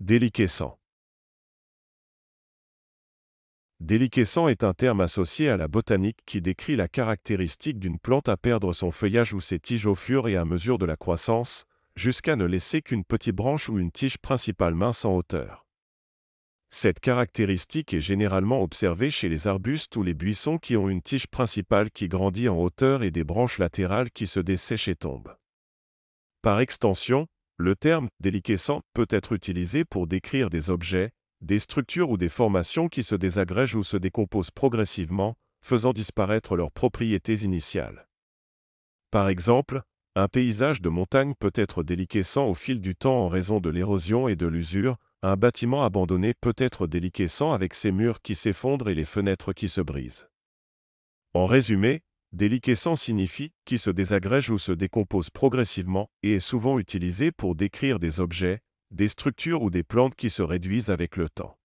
Déliquescent Déliquescent est un terme associé à la botanique qui décrit la caractéristique d'une plante à perdre son feuillage ou ses tiges au fur et à mesure de la croissance, jusqu'à ne laisser qu'une petite branche ou une tige principale mince en hauteur. Cette caractéristique est généralement observée chez les arbustes ou les buissons qui ont une tige principale qui grandit en hauteur et des branches latérales qui se dessèchent et tombent. Par extension, le terme déliquescent peut être utilisé pour décrire des objets, des structures ou des formations qui se désagrègent ou se décomposent progressivement, faisant disparaître leurs propriétés initiales. Par exemple, un paysage de montagne peut être déliquescent au fil du temps en raison de l'érosion et de l'usure, un bâtiment abandonné peut être déliquescent avec ses murs qui s'effondrent et les fenêtres qui se brisent. En résumé, « Déliquescent » signifie qui se désagrège ou se décompose progressivement et est souvent utilisé pour décrire des objets, des structures ou des plantes qui se réduisent avec le temps.